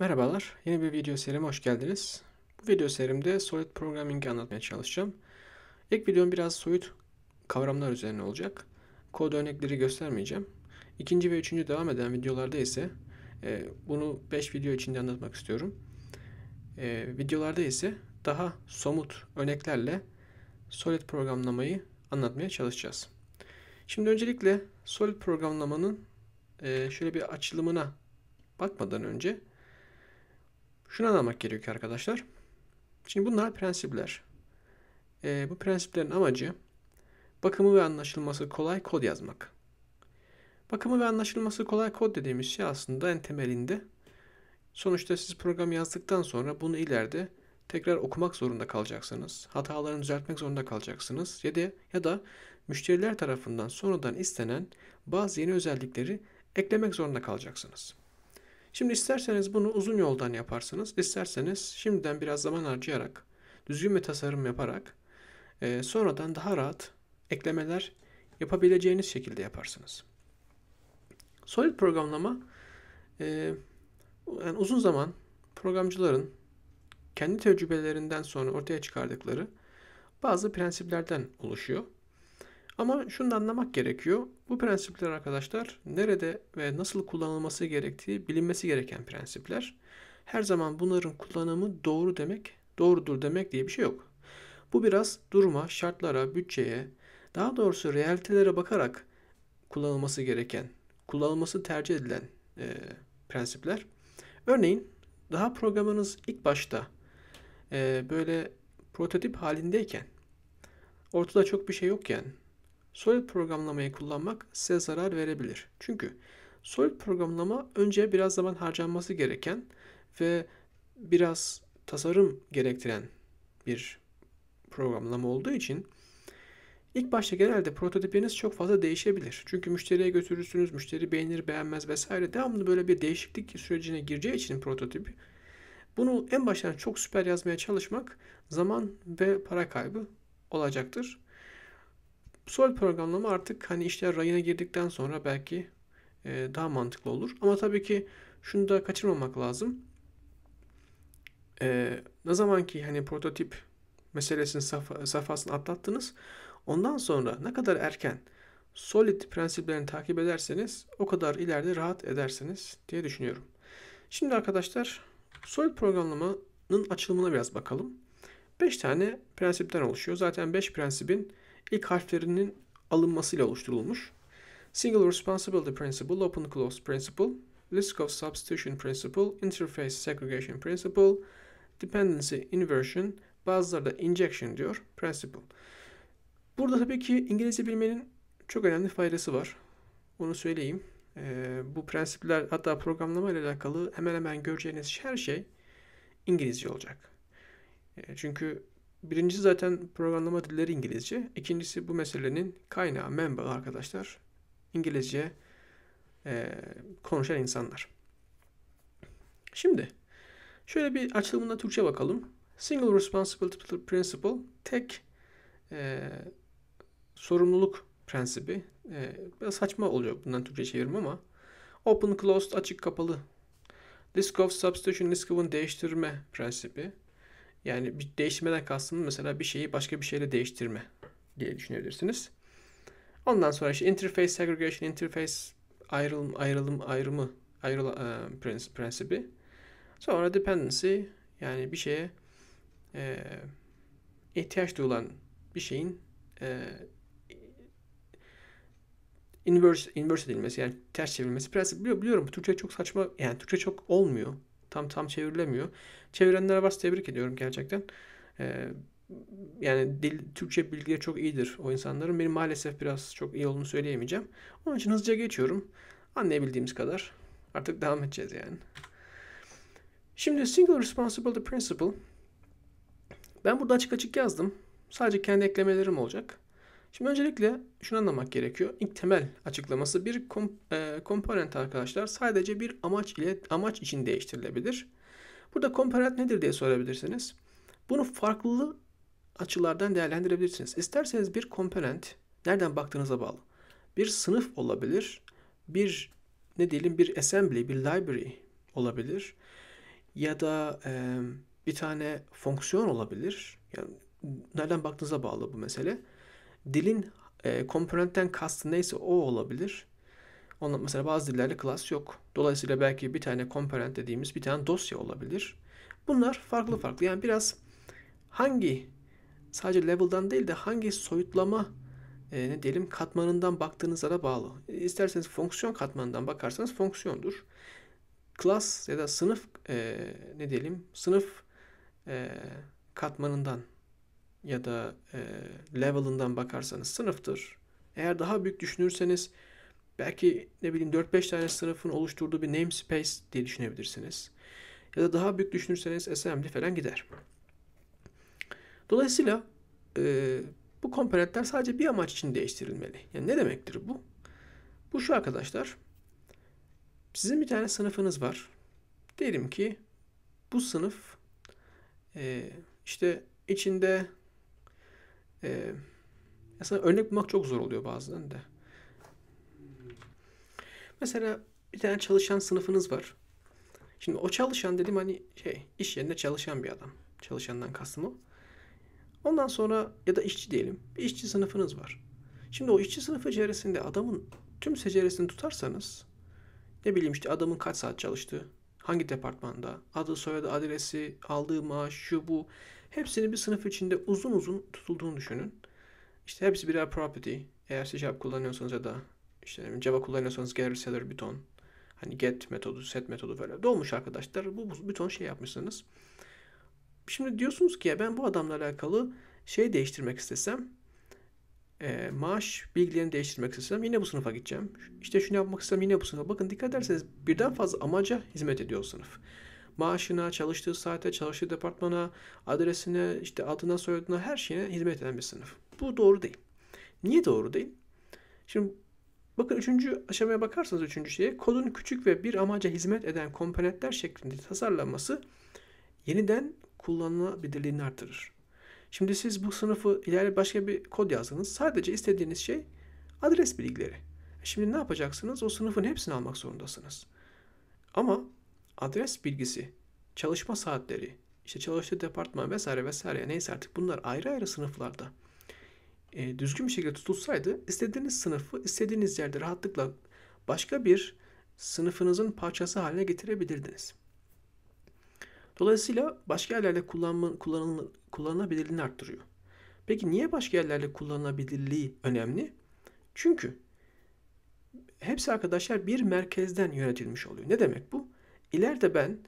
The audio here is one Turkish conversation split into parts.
Merhabalar, yeni bir video serime hoş geldiniz. Bu video serimde Solid Programming'i anlatmaya çalışacağım. İlk videom biraz soyut kavramlar üzerine olacak. Kod örnekleri göstermeyeceğim. İkinci ve üçüncü devam eden videolarda ise e, bunu 5 video içinde anlatmak istiyorum. E, videolarda ise daha somut örneklerle Solid programlamayı anlatmaya çalışacağız. Şimdi öncelikle Solid programlamanın e, şöyle bir açılımına bakmadan önce Şuna anlamak gerekiyor arkadaşlar. Şimdi bunlar prensipler. E, bu prensiplerin amacı bakımı ve anlaşılması kolay kod yazmak. Bakımı ve anlaşılması kolay kod dediğimiz şey aslında en temelinde sonuçta siz program yazdıktan sonra bunu ileride tekrar okumak zorunda kalacaksınız. Hatalarını düzeltmek zorunda kalacaksınız. Ya da, ya da müşteriler tarafından sonradan istenen bazı yeni özellikleri eklemek zorunda kalacaksınız. Şimdi isterseniz bunu uzun yoldan yaparsınız. isterseniz şimdiden biraz zaman harcayarak, düzgün bir tasarım yaparak e, sonradan daha rahat eklemeler yapabileceğiniz şekilde yaparsınız. Solid programlama e, yani uzun zaman programcıların kendi tecrübelerinden sonra ortaya çıkardıkları bazı prensiplerden oluşuyor. Ama şunu da anlamak gerekiyor. Bu prensipler arkadaşlar nerede ve nasıl kullanılması gerektiği bilinmesi gereken prensipler. Her zaman bunların kullanımı doğru demek, doğrudur demek diye bir şey yok. Bu biraz duruma, şartlara, bütçeye, daha doğrusu realitelere bakarak kullanılması gereken, kullanılması tercih edilen e, prensipler. Örneğin daha programınız ilk başta e, böyle prototip halindeyken, ortada çok bir şey yokken Solid programlamayı kullanmak size zarar verebilir. Çünkü Solid programlama önce biraz zaman harcanması gereken ve biraz tasarım gerektiren bir programlama olduğu için ilk başta genelde prototipiniz çok fazla değişebilir. Çünkü müşteriye götürürsünüz, müşteri beğenir beğenmez vesaire. Devamlı böyle bir değişiklik sürecine gireceği için prototipi bunu en baştan çok süper yazmaya çalışmak zaman ve para kaybı olacaktır. Sol programlama artık hani işler rayına girdikten sonra belki e, daha mantıklı olur. Ama tabii ki şunu da kaçırmamak lazım. E, ne zaman ki hani prototip meselesinin saf safhasını atlattınız. Ondan sonra ne kadar erken solid prensiplerini takip ederseniz o kadar ileride rahat edersiniz diye düşünüyorum. Şimdi arkadaşlar solid programlamanın açılımına biraz bakalım. 5 tane prensipten oluşuyor. Zaten 5 prensibin ilk harflerinin alınmasıyla oluşturulmuş. Single Responsibility Principle, Open Close Principle, Risk of Substitution Principle, Interface Segregation Principle, Dependency Inversion, bazıları da Injection diyor, Principle. Burada tabii ki İngilizce bilmenin çok önemli faydası var. Onu söyleyeyim. Ee, bu prensipler hatta programlama ile alakalı hemen hemen göreceğiniz her şey İngilizce olacak. Ee, çünkü Birincisi zaten programlama dilleri İngilizce. İkincisi bu meselenin kaynağı, menbaı arkadaşlar. İngilizce e, konuşan insanlar. Şimdi şöyle bir açılımına Türkçe bakalım. Single Responsibility Principle tek e, sorumluluk prensibi. E, biraz saçma olacak bundan Türkçe çevirim ama Open Closed açık kapalı. Disk of Substitution, disk değiştirme prensibi. Yani bir değiştirmeden kastım mesela bir şeyi başka bir şeyle değiştirme diye düşünebilirsiniz. Ondan sonra işte interface segregation, interface ayrılım, ayrılım, ayrımı, ayrıl e, prensibi. Sonra dependency yani bir şeye e, ihtiyaç duyulan bir şeyin e, inverse, inverse edilmesi yani ters çevrilmesi prensibi biliyorum, biliyorum Türkçe çok saçma yani Türkçe çok olmuyor tam tam çevrilemiyor. Çevirenlere bas tebrik ediyorum gerçekten. Ee, yani dil Türkçe bilgileri çok iyidir o insanların. Benim maalesef biraz çok iyi olduğunu söyleyemeyeceğim. Onun için hızlıca geçiyorum. Anlayabildiğimiz kadar. Artık devam edeceğiz yani. Şimdi Single Responsibility Principle. Ben burada açık açık yazdım. Sadece kendi eklemelerim olacak. Şimdi öncelikle şunu anlamak gerekiyor. İlk temel açıklaması bir komp e, komponent arkadaşlar sadece bir amaç ile amaç için değiştirilebilir. Burada komponent nedir diye sorabilirsiniz. Bunu farklı açılardan değerlendirebilirsiniz. İsterseniz bir komponent nereden baktığınıza bağlı. Bir sınıf olabilir. Bir ne diyelim bir assembly, bir library olabilir. Ya da e, bir tane fonksiyon olabilir. Yani nereden baktığınıza bağlı bu mesele dilin e, komponentten kastı neyse o olabilir. Onun mesela bazı dillerde class yok. Dolayısıyla belki bir tane komponent dediğimiz bir tane dosya olabilir. Bunlar farklı farklı. Yani biraz hangi sadece level'dan değil de hangi soyutlama e, ne diyelim katmanından baktığınıza da bağlı. İsterseniz fonksiyon katmanından bakarsanız fonksiyondur. Class ya da sınıf e, ne diyelim sınıf e, katmanından ya da e, level'ından bakarsanız sınıftır. Eğer daha büyük düşünürseniz belki ne bileyim 4-5 tane sınıfın oluşturduğu bir namespace diye düşünebilirsiniz. Ya da daha büyük düşünürseniz assembly falan gider. Dolayısıyla e, bu komponentler sadece bir amaç için değiştirilmeli. Yani ne demektir bu? Bu şu arkadaşlar. Sizin bir tane sınıfınız var. Diyelim ki bu sınıf e, işte içinde e, aslında örnek bulmak çok zor oluyor bazen de. Mesela bir tane çalışan sınıfınız var. Şimdi o çalışan dedim hani şey iş yerinde çalışan bir adam. Çalışandan kastım o. Ondan sonra ya da işçi diyelim. Bir işçi sınıfınız var. Şimdi o işçi sınıfı içerisinde adamın tüm seceresini tutarsanız ne bileyim işte adamın kaç saat çalıştığı, hangi departmanda, adı, soyadı, adresi, aldığı maaş, şu bu. Hepsini bir sınıf içinde uzun uzun tutulduğunu düşünün. İşte hepsi birer property. Eğer C# kullanıyorsanız ya da işte Java kullanıyorsanız getter bir ton. Hani get metodu, set metodu böyle. Dolmuş arkadaşlar. Bu, bu bir ton şey yapmışsınız. Şimdi diyorsunuz ki ya ben bu adamla alakalı şey değiştirmek istesem e, maaş bilgilerini değiştirmek istesem yine bu sınıfa gideceğim. İşte şunu yapmak istesem yine bu sınıfa. Bakın dikkat ederseniz birden fazla amaca hizmet ediyor sınıf maaşına, çalıştığı saate, çalıştığı departmana, adresine, işte adına, soyadına her şeye hizmet eden bir sınıf. Bu doğru değil. Niye doğru değil? Şimdi bakın üçüncü aşamaya bakarsanız üçüncü şeye kodun küçük ve bir amaca hizmet eden komponentler şeklinde tasarlanması yeniden kullanılabilirliğini artırır. Şimdi siz bu sınıfı ileride başka bir kod yazdınız. Sadece istediğiniz şey adres bilgileri. Şimdi ne yapacaksınız? O sınıfın hepsini almak zorundasınız. Ama adres bilgisi, çalışma saatleri, işte çalıştığı departman vesaire vesaire neyse artık bunlar ayrı ayrı sınıflarda e, düzgün bir şekilde tutulsaydı istediğiniz sınıfı istediğiniz yerde rahatlıkla başka bir sınıfınızın parçası haline getirebilirdiniz. Dolayısıyla başka yerlerde kullanma, kullanıl, kullanılabilirliğini arttırıyor. Peki niye başka yerlerde kullanılabilirliği önemli? Çünkü hepsi arkadaşlar bir merkezden yönetilmiş oluyor. Ne demek bu? İleride ben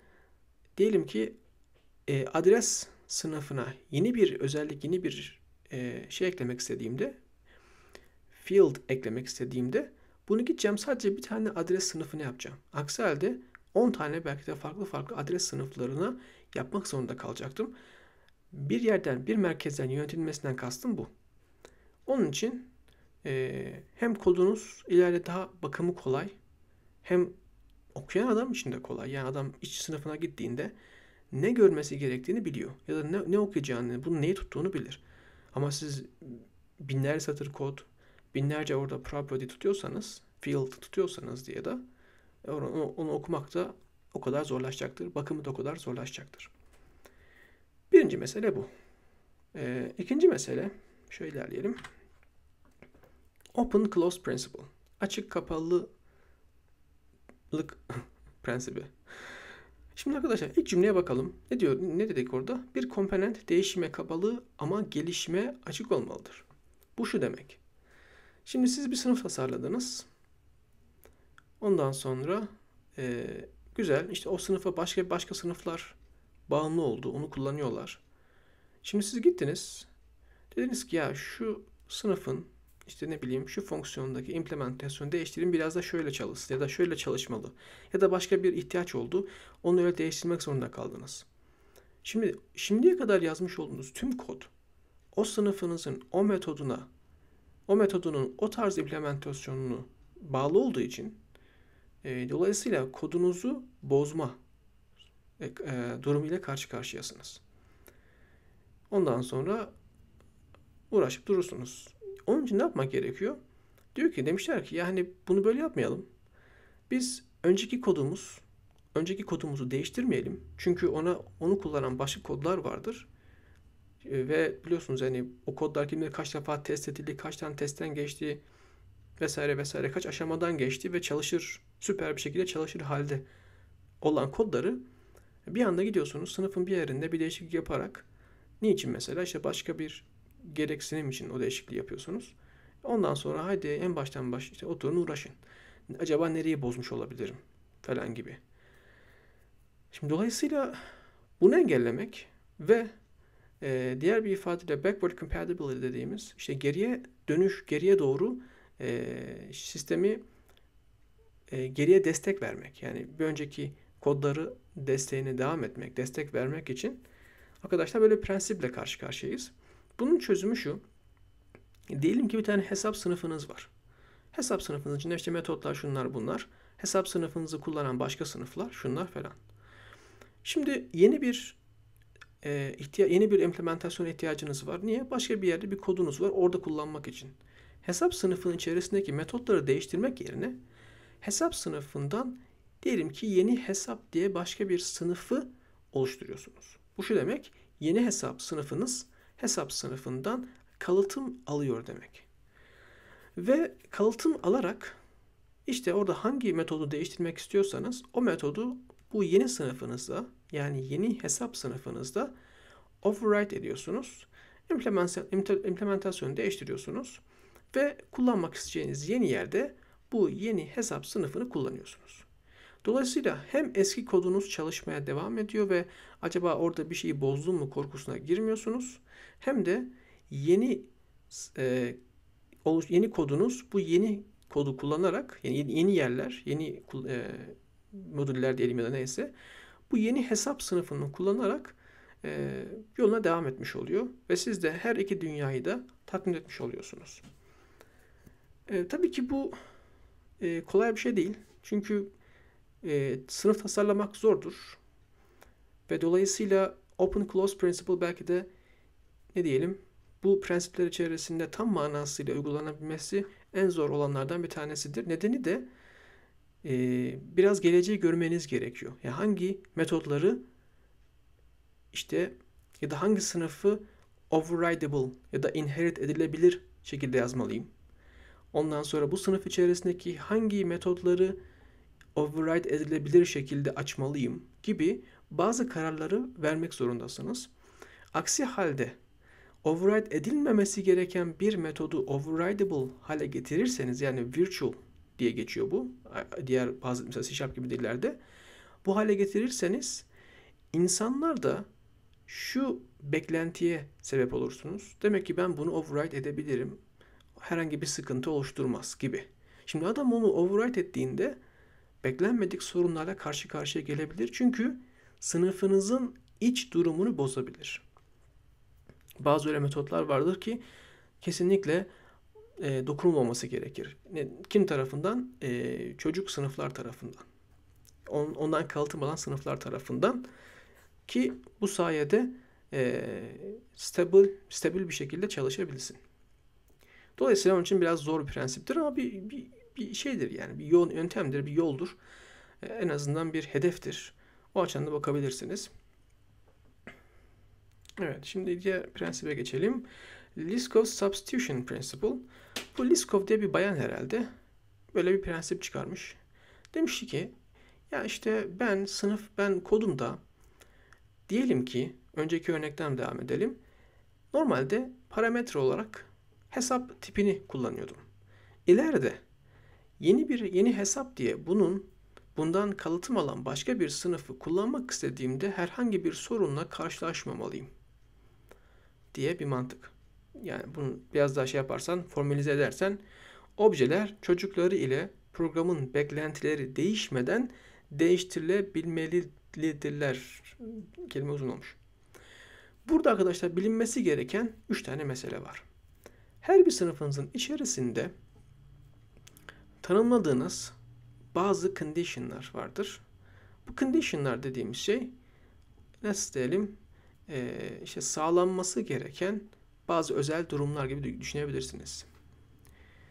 diyelim ki e, adres sınıfına yeni bir özellik, yeni bir e, şey eklemek istediğimde, field eklemek istediğimde bunu gideceğim sadece bir tane adres sınıfını yapacağım. Aksi halde 10 tane belki de farklı farklı adres sınıflarına yapmak zorunda kalacaktım. Bir yerden, bir merkezden yönetilmesinden kastım bu. Onun için e, hem kodunuz ileride daha bakımı kolay hem okuyan adam için de kolay. Yani adam iç sınıfına gittiğinde ne görmesi gerektiğini biliyor. Ya da ne, ne okuyacağını, bunu neyi tuttuğunu bilir. Ama siz binlerce satır kod, binlerce orada property tutuyorsanız, field tutuyorsanız diye de onu, onu okumak da o kadar zorlaşacaktır. Bakımı da o kadar zorlaşacaktır. Birinci mesele bu. Ee, ikinci mesele, şöyle ilerleyelim. Open-close principle. Açık kapalı lık prensibi. Şimdi arkadaşlar ilk cümleye bakalım. Ne diyor? Ne dedik orada? Bir komponent değişime kapalı ama gelişime açık olmalıdır. Bu şu demek. Şimdi siz bir sınıf tasarladınız. Ondan sonra e, güzel işte o sınıfa başka başka sınıflar bağımlı oldu. Onu kullanıyorlar. Şimdi siz gittiniz. Dediniz ki ya şu sınıfın işte ne bileyim şu fonksiyondaki implementasyonu değiştireyim biraz da şöyle çalışsın ya da şöyle çalışmalı ya da başka bir ihtiyaç oldu onu öyle değiştirmek zorunda kaldınız. Şimdi şimdiye kadar yazmış olduğunuz tüm kod o sınıfınızın o metoduna o metodunun o tarz implementasyonunu bağlı olduğu için e, dolayısıyla kodunuzu bozma e, e, durumu ile karşı karşıyasınız. Ondan sonra uğraşıp durursunuz onun için ne yapmak gerekiyor? Diyor ki demişler ki yani bunu böyle yapmayalım. Biz önceki kodumuz önceki kodumuzu değiştirmeyelim. Çünkü ona onu kullanan başka kodlar vardır. Ee, ve biliyorsunuz hani o kodlar kimde kaç defa test edildi, kaç tane testten geçti vesaire vesaire kaç aşamadan geçti ve çalışır. Süper bir şekilde çalışır halde olan kodları bir anda gidiyorsunuz sınıfın bir yerinde bir değişiklik yaparak niçin mesela işte başka bir gereksinim için o değişikliği yapıyorsunuz. Ondan sonra haydi en baştan baş işte oturun uğraşın. Acaba nereyi bozmuş olabilirim falan gibi. Şimdi dolayısıyla bunu engellemek ve e, diğer bir ifadeyle backward compatibility dediğimiz işte geriye dönüş, geriye doğru e, sistemi e, geriye destek vermek. Yani bir önceki kodları desteğini devam etmek, destek vermek için arkadaşlar böyle prensiple karşı karşıyayız. Bunun çözümü şu. Diyelim ki bir tane hesap sınıfınız var. Hesap sınıfınız içinde işte metotlar şunlar bunlar. Hesap sınıfınızı kullanan başka sınıflar şunlar falan. Şimdi yeni bir e, ihtiya- yeni bir implementasyon ihtiyacınız var. Niye? Başka bir yerde bir kodunuz var. Orada kullanmak için. Hesap sınıfının içerisindeki metotları değiştirmek yerine hesap sınıfından diyelim ki yeni hesap diye başka bir sınıfı oluşturuyorsunuz. Bu şu demek? Yeni hesap sınıfınız hesap sınıfından kalıtım alıyor demek. Ve kalıtım alarak işte orada hangi metodu değiştirmek istiyorsanız o metodu bu yeni sınıfınızda yani yeni hesap sınıfınızda override ediyorsunuz. Implementasyonu değiştiriyorsunuz ve kullanmak isteyeceğiniz yeni yerde bu yeni hesap sınıfını kullanıyorsunuz. Dolayısıyla hem eski kodunuz çalışmaya devam ediyor ve acaba orada bir şeyi bozdum mu korkusuna girmiyorsunuz. Hem de yeni e, yeni kodunuz bu yeni kodu kullanarak yani yeni yerler, yeni e, modüller diyelim ya da neyse bu yeni hesap sınıfını kullanarak e, yoluna devam etmiş oluyor ve siz de her iki dünyayı da tatmin etmiş oluyorsunuz. E, tabii ki bu e, kolay bir şey değil. Çünkü e, sınıf tasarlamak zordur. Ve dolayısıyla open close principle belki de ne diyelim bu prensipler içerisinde tam manasıyla uygulanabilmesi en zor olanlardan bir tanesidir. Nedeni de e, biraz geleceği görmeniz gerekiyor. Yani hangi metotları işte ya da hangi sınıfı overridable ya da inherit edilebilir şekilde yazmalıyım. Ondan sonra bu sınıf içerisindeki hangi metotları override edilebilir şekilde açmalıyım gibi bazı kararları vermek zorundasınız. Aksi halde override edilmemesi gereken bir metodu overrideable hale getirirseniz yani virtual diye geçiyor bu. Diğer bazı mesela C gibi dillerde. Bu hale getirirseniz insanlar da şu beklentiye sebep olursunuz. Demek ki ben bunu override edebilirim. Herhangi bir sıkıntı oluşturmaz gibi. Şimdi adam onu override ettiğinde beklenmedik sorunlarla karşı karşıya gelebilir. Çünkü sınıfınızın iç durumunu bozabilir. Bazı öyle metotlar vardır ki kesinlikle e, dokunulmaması gerekir. Kim tarafından? E, çocuk sınıflar tarafından. On, ondan kalıtım alan sınıflar tarafından. Ki bu sayede e, stable stabil bir şekilde çalışabilirsin. Dolayısıyla onun için biraz zor bir prensiptir ama bir, bir bir şeydir yani bir yoğun yöntemdir, bir yoldur. E, en azından bir hedeftir. O açıdan da bakabilirsiniz. Evet, şimdi diğer prensibe geçelim. Liskov Substitution Principle. Bu Liskov diye bir bayan herhalde böyle bir prensip çıkarmış. Demiş ki ya işte ben sınıf ben kodumda diyelim ki önceki örnekten devam edelim. Normalde parametre olarak hesap tipini kullanıyordum. İleride Yeni bir yeni hesap diye bunun bundan kalıtım alan başka bir sınıfı kullanmak istediğimde herhangi bir sorunla karşılaşmamalıyım diye bir mantık. Yani bunu biraz daha şey yaparsan, formalize edersen objeler çocukları ile programın beklentileri değişmeden değiştirilebilmelidirler. Kelime uzun olmuş. Burada arkadaşlar bilinmesi gereken 3 tane mesele var. Her bir sınıfınızın içerisinde tanımladığınız bazı conditionlar vardır. Bu conditionlar dediğimiz şey nasıl diyelim e, işte sağlanması gereken bazı özel durumlar gibi düşünebilirsiniz.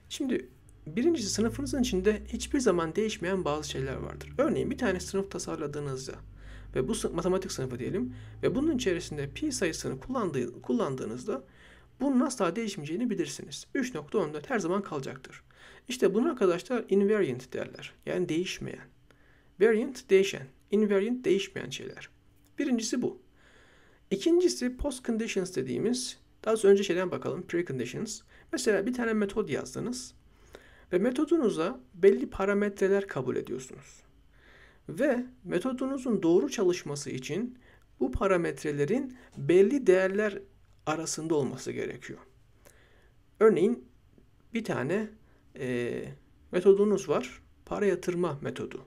Şimdi birinci sınıfınızın içinde hiçbir zaman değişmeyen bazı şeyler vardır. Örneğin bir tane sınıf tasarladığınızda ve bu matematik sınıfı diyelim ve bunun içerisinde pi sayısını kullandığı, kullandığınızda bunun asla değişmeyeceğini bilirsiniz. 3.14 her zaman kalacaktır. İşte bunu arkadaşlar invariant derler. Yani değişmeyen. Variant değişen. Invariant değişmeyen şeyler. Birincisi bu. İkincisi post conditions dediğimiz daha az önce şeyden bakalım preconditions. Mesela bir tane metod yazdınız ve metodunuza belli parametreler kabul ediyorsunuz. Ve metodunuzun doğru çalışması için bu parametrelerin belli değerler arasında olması gerekiyor. Örneğin bir tane e, metodunuz var. Para yatırma metodu.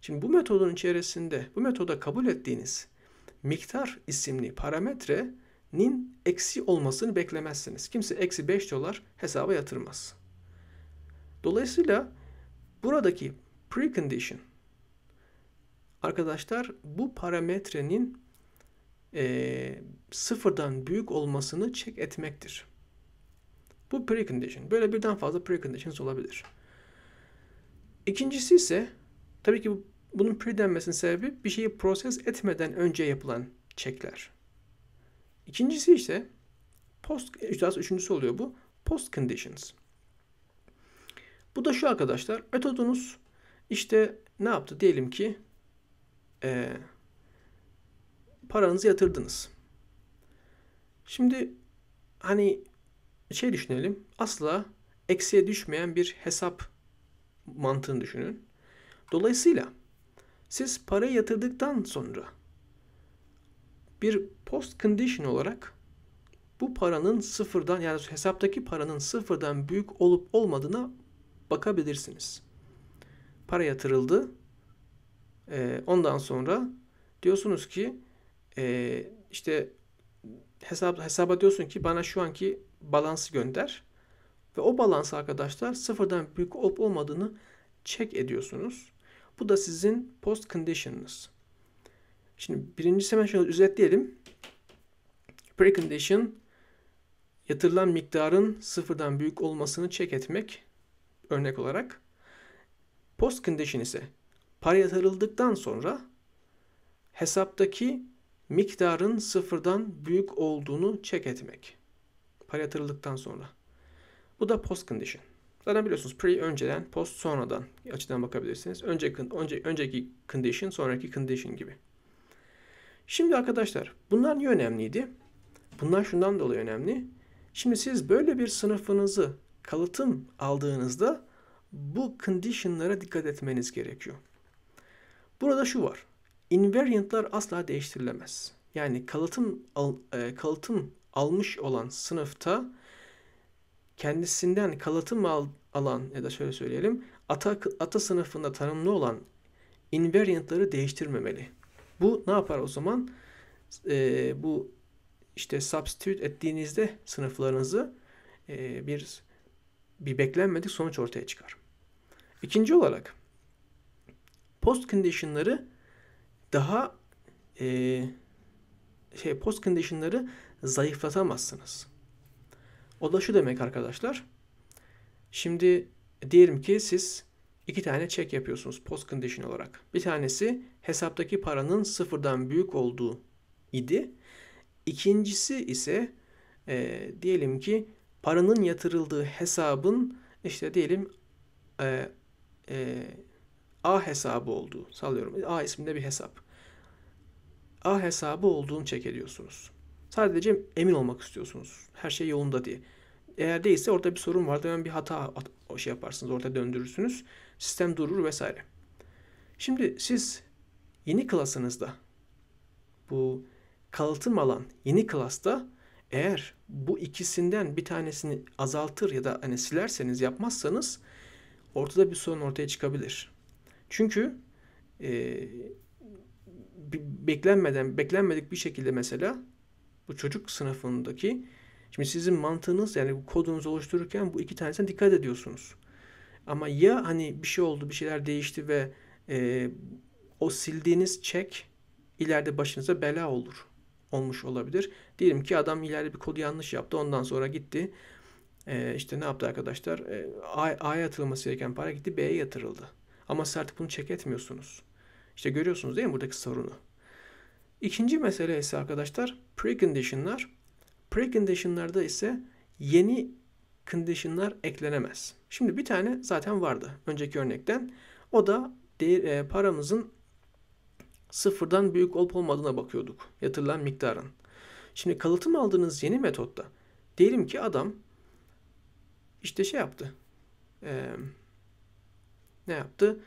Şimdi bu metodun içerisinde bu metoda kabul ettiğiniz miktar isimli parametrenin eksi olmasını beklemezsiniz. Kimse eksi 5 dolar hesaba yatırmaz. Dolayısıyla buradaki precondition arkadaşlar bu parametrenin e, sıfırdan büyük olmasını çek etmektir. Bu precondition. Böyle birden fazla preconditions olabilir. İkincisi ise tabii ki bunun pre denmesinin sebebi bir şeyi proses etmeden önce yapılan çekler. İkincisi işte post, üçüncüsü oluyor bu. Post conditions. Bu da şu arkadaşlar. Metodunuz işte ne yaptı? Diyelim ki e, paranızı yatırdınız. Şimdi hani şey düşünelim. Asla eksiye düşmeyen bir hesap mantığını düşünün. Dolayısıyla siz parayı yatırdıktan sonra bir post condition olarak bu paranın sıfırdan yani hesaptaki paranın sıfırdan büyük olup olmadığına bakabilirsiniz. Para yatırıldı. Ee, ondan sonra diyorsunuz ki e, işte hesap hesaba diyorsun ki bana şu anki balansı gönder. Ve o balansı arkadaşlar sıfırdan büyük olup olmadığını check ediyorsunuz. Bu da sizin post condition'ınız. Şimdi birinci hemen şöyle özetleyelim. Precondition yatırılan miktarın sıfırdan büyük olmasını check etmek örnek olarak. Post condition ise para yatırıldıktan sonra hesaptaki miktarın sıfırdan büyük olduğunu check etmek. Para yatırıldıktan sonra. Bu da post condition. Zaten biliyorsunuz pre önceden, post sonradan açıdan bakabilirsiniz. Önce, önce, önceki condition, sonraki condition gibi. Şimdi arkadaşlar bunlar niye önemliydi? Bunlar şundan dolayı önemli. Şimdi siz böyle bir sınıfınızı kalıtım aldığınızda bu conditionlara dikkat etmeniz gerekiyor. Burada şu var. Invariantlar asla değiştirilemez. Yani kalıtım e, kalıtım almış olan sınıfta kendisinden kalıtım alan ya da şöyle söyleyelim ata, ata sınıfında tanımlı olan invariantları değiştirmemeli. Bu ne yapar o zaman? Ee, bu işte substitute ettiğinizde sınıflarınızı e, bir bir beklenmedik sonuç ortaya çıkar. İkinci olarak post condition'ları daha e, şey post condition'ları zayıflatamazsınız. O da şu demek arkadaşlar. Şimdi diyelim ki siz iki tane çek yapıyorsunuz post condition olarak. Bir tanesi hesaptaki paranın sıfırdan büyük olduğu idi. İkincisi ise e, diyelim ki paranın yatırıldığı hesabın işte diyelim e, e, A hesabı olduğu sallıyorum A isminde bir hesap. A hesabı olduğunu çek ediyorsunuz. Sadece emin olmak istiyorsunuz. Her şey yolunda diye. Eğer değilse orada bir sorun var, Hemen bir hata şey yaparsınız. Orada döndürürsünüz. Sistem durur vesaire. Şimdi siz yeni klasınızda bu kalıtım alan yeni klasta eğer bu ikisinden bir tanesini azaltır ya da hani silerseniz yapmazsanız ortada bir sorun ortaya çıkabilir. Çünkü e, beklenmeden beklenmedik bir şekilde mesela bu çocuk sınıfındaki şimdi sizin mantığınız yani bu kodunuzu oluştururken bu iki tanesine dikkat ediyorsunuz. Ama ya hani bir şey oldu, bir şeyler değişti ve e, o sildiğiniz çek ileride başınıza bela olur. Olmuş olabilir. Diyelim ki adam ileride bir kodu yanlış yaptı. Ondan sonra gitti. E, işte ne yaptı arkadaşlar? E, A'ya yatırılması gereken para gitti B'ye yatırıldı. Ama siz artık bunu çek etmiyorsunuz. İşte görüyorsunuz değil mi buradaki sorunu? İkinci mesele ise arkadaşlar preconditionlar. Preconditionlarda ise yeni conditionlar eklenemez. Şimdi bir tane zaten vardı önceki örnekten. O da e, paramızın sıfırdan büyük olup olmadığına bakıyorduk yatırılan miktarın. Şimdi kalıtım aldığınız yeni metotta diyelim ki adam işte şey yaptı. E, ne yaptı?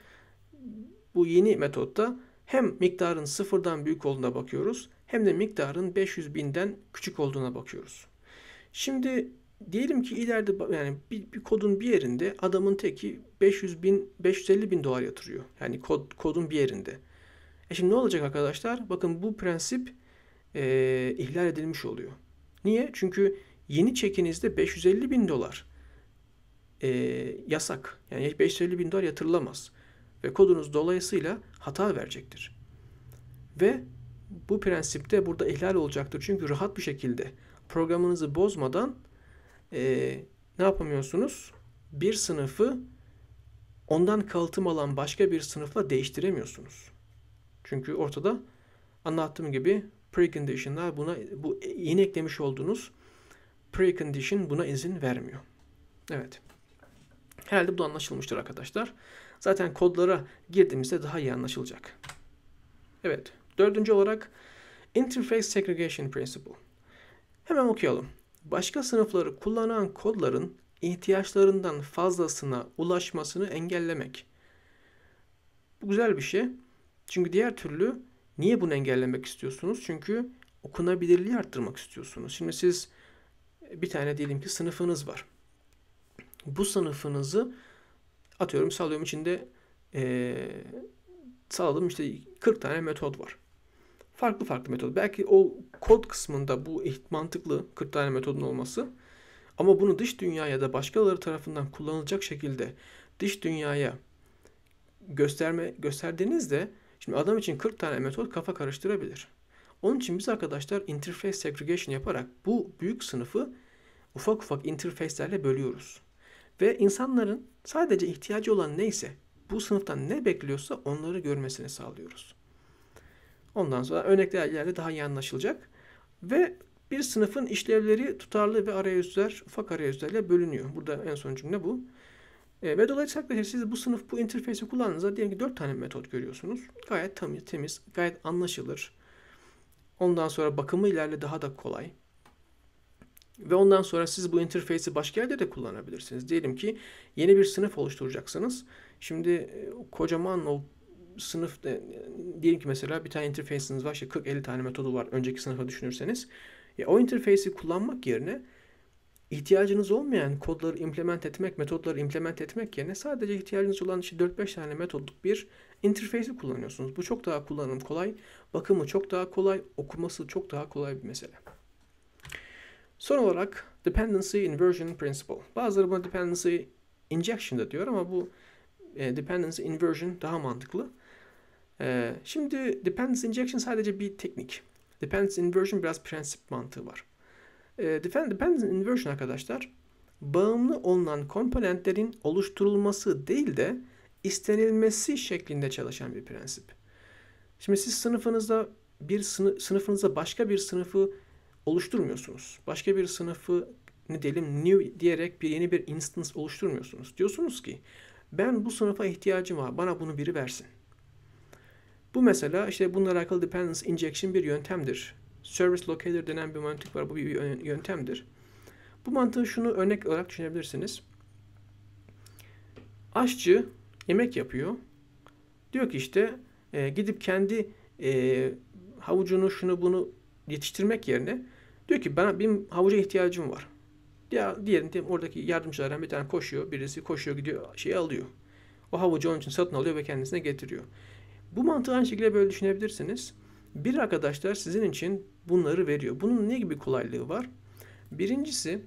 Bu yeni metotta hem miktarın sıfırdan büyük olduğuna bakıyoruz hem de miktarın 500 binden küçük olduğuna bakıyoruz. Şimdi diyelim ki ileride yani bir, bir kodun bir yerinde adamın teki 500 bin 550 bin dolar yatırıyor. Yani kod, kodun bir yerinde. E şimdi ne olacak arkadaşlar? Bakın bu prensip e, ihlal edilmiş oluyor. Niye? Çünkü yeni çekinizde 550 bin dolar e, yasak. Yani 550 bin dolar yatırılamaz ve kodunuz dolayısıyla hata verecektir. Ve bu prensipte burada ihlal olacaktır. Çünkü rahat bir şekilde programınızı bozmadan e, ne yapamıyorsunuz? Bir sınıfı ondan kalıtım alan başka bir sınıfla değiştiremiyorsunuz. Çünkü ortada anlattığım gibi preconditionlar buna bu yeni eklemiş olduğunuz precondition buna izin vermiyor. Evet. Herhalde bu da anlaşılmıştır arkadaşlar. Zaten kodlara girdiğimizde daha iyi anlaşılacak. Evet, dördüncü olarak Interface Segregation Principle. Hemen okuyalım. Başka sınıfları kullanan kodların ihtiyaçlarından fazlasına ulaşmasını engellemek. Bu güzel bir şey. Çünkü diğer türlü niye bunu engellemek istiyorsunuz? Çünkü okunabilirliği arttırmak istiyorsunuz. Şimdi siz bir tane diyelim ki sınıfınız var. Bu sınıfınızı Atıyorum salıyorum içinde e, saladım işte 40 tane metot var. Farklı farklı metot. Belki o kod kısmında bu mantıklı 40 tane metodun olması. Ama bunu dış dünya ya da başkaları tarafından kullanılacak şekilde dış dünyaya gösterme gösterdiğinizde şimdi adam için 40 tane metot kafa karıştırabilir. Onun için biz arkadaşlar interface segregation yaparak bu büyük sınıfı ufak ufak interface'lerle bölüyoruz. Ve insanların Sadece ihtiyacı olan neyse, bu sınıftan ne bekliyorsa onları görmesini sağlıyoruz. Ondan sonra örneklerle daha iyi anlaşılacak. Ve bir sınıfın işlevleri tutarlı ve arayüzler, ufak arayüzlerle bölünüyor. Burada en son cümle bu. E, ve dolayısıyla siz bu sınıf, bu interfeysi kullandığınızda diyelim ki 4 tane metot görüyorsunuz. Gayet tam, temiz gayet anlaşılır. Ondan sonra bakımı ilerle daha da kolay. Ve ondan sonra siz bu interface'i başka yerde de kullanabilirsiniz. Diyelim ki yeni bir sınıf oluşturacaksınız. Şimdi e, kocaman o sınıf e, diyelim ki mesela bir tane interface'iniz var. İşte 40-50 tane metodu var önceki sınıfa düşünürseniz. Ya o interface'i kullanmak yerine ihtiyacınız olmayan kodları implement etmek, metodları implement etmek yerine sadece ihtiyacınız olan işte 4-5 tane metodluk bir interface'i kullanıyorsunuz. Bu çok daha kullanım kolay, bakımı çok daha kolay, okuması çok daha kolay bir mesele. Son olarak dependency inversion principle. Bazıları buna dependency injection da diyor ama bu e, dependency inversion daha mantıklı. E, şimdi dependency injection sadece bir teknik. Dependency inversion biraz prensip mantığı var. E, dependency inversion arkadaşlar bağımlı olunan komponentlerin oluşturulması değil de istenilmesi şeklinde çalışan bir prensip. Şimdi siz sınıfınızda bir sınıf, sınıfınıza başka bir sınıfı oluşturmuyorsunuz. Başka bir sınıfı ne diyelim new diyerek bir yeni bir instance oluşturmuyorsunuz. Diyorsunuz ki ben bu sınıfa ihtiyacım var. Bana bunu biri versin. Bu mesela işte bununla alakalı dependence injection bir yöntemdir. Service locator denen bir mantık var. Bu bir yöntemdir. Bu mantığı şunu örnek olarak düşünebilirsiniz. Aşçı yemek yapıyor. Diyor ki işte e, gidip kendi e, havucunu şunu bunu yetiştirmek yerine Diyor ki bana bir havuca ihtiyacım var. Diğer, diğerini diyelim, oradaki yardımcılardan bir tane koşuyor. Birisi koşuyor gidiyor şeyi alıyor. O havucu onun için satın alıyor ve kendisine getiriyor. Bu mantığı aynı şekilde böyle düşünebilirsiniz. Bir arkadaşlar sizin için bunları veriyor. Bunun ne gibi kolaylığı var? Birincisi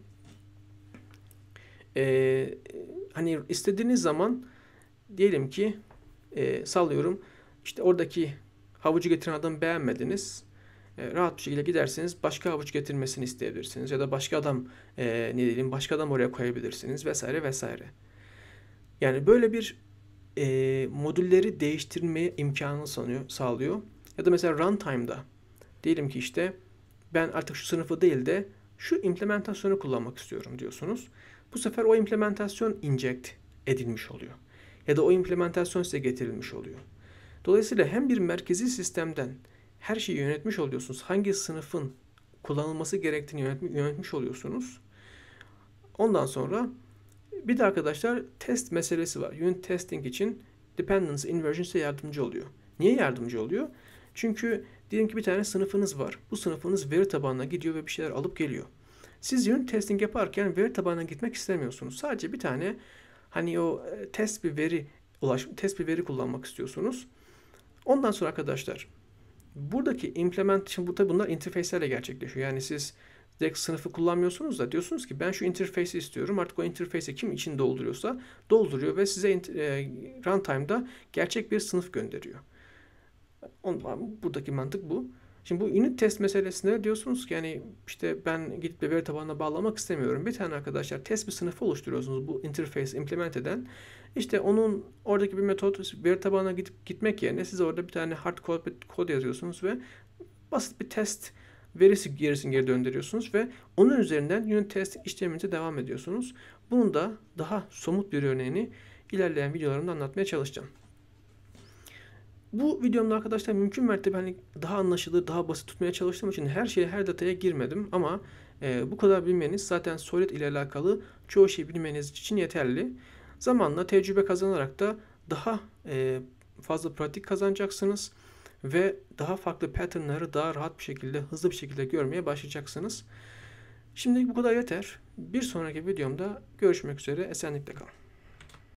e, hani istediğiniz zaman diyelim ki e, sallıyorum işte oradaki havucu getiren adamı beğenmediniz. E, rahat bir şekilde giderseniz başka havuç getirmesini isteyebilirsiniz. Ya da başka adam e, ne diyelim başka adam oraya koyabilirsiniz vesaire vesaire. Yani böyle bir e, modülleri değiştirme imkanı sanıyor, sağlıyor. Ya da mesela runtime'da diyelim ki işte ben artık şu sınıfı değil de şu implementasyonu kullanmak istiyorum diyorsunuz. Bu sefer o implementasyon inject edilmiş oluyor. Ya da o implementasyon size getirilmiş oluyor. Dolayısıyla hem bir merkezi sistemden her şeyi yönetmiş oluyorsunuz. Hangi sınıfın kullanılması gerektiğini yönetmiş, yönetmiş oluyorsunuz. Ondan sonra bir de arkadaşlar test meselesi var. Unit testing için dependency inversion size yardımcı oluyor. Niye yardımcı oluyor? Çünkü diyelim ki bir tane sınıfınız var. Bu sınıfınız veri tabanına gidiyor ve bir şeyler alıp geliyor. Siz unit testing yaparken veri tabanına gitmek istemiyorsunuz. Sadece bir tane hani o e, test bir veri ulaş test bir veri kullanmak istiyorsunuz. Ondan sonra arkadaşlar Buradaki implementation bu tabi bunlar interface'lerle gerçekleşiyor. Yani siz Dex sınıfı kullanmıyorsunuz da diyorsunuz ki ben şu interface'i istiyorum. Artık o interface'i kim için dolduruyorsa dolduruyor ve size e, runtime'da gerçek bir sınıf gönderiyor. Ondan buradaki mantık bu. Şimdi bu unit test meselesinde diyorsunuz ki yani işte ben gidip de veri tabanına bağlamak istemiyorum. Bir tane arkadaşlar test bir sınıfı oluşturuyorsunuz bu interface implement eden. İşte onun oradaki bir metot veri tabanına gidip gitmek yerine siz orada bir tane hard kod, kod yazıyorsunuz ve basit bir test verisi gerisini geri döndürüyorsunuz ve onun üzerinden unit test işleminize devam ediyorsunuz. Bunun da daha somut bir örneğini ilerleyen videolarımda anlatmaya çalışacağım. Bu videomda arkadaşlar mümkün mertebe hani daha anlaşılır, daha basit tutmaya çalıştığım için her şeye, her dataya girmedim ama e, bu kadar bilmeniz zaten solid ile alakalı çoğu şeyi bilmeniz için yeterli. Zamanla tecrübe kazanarak da daha e, fazla pratik kazanacaksınız ve daha farklı patternları daha rahat bir şekilde, hızlı bir şekilde görmeye başlayacaksınız. Şimdilik bu kadar yeter. Bir sonraki videomda görüşmek üzere. Esenlikle kalın.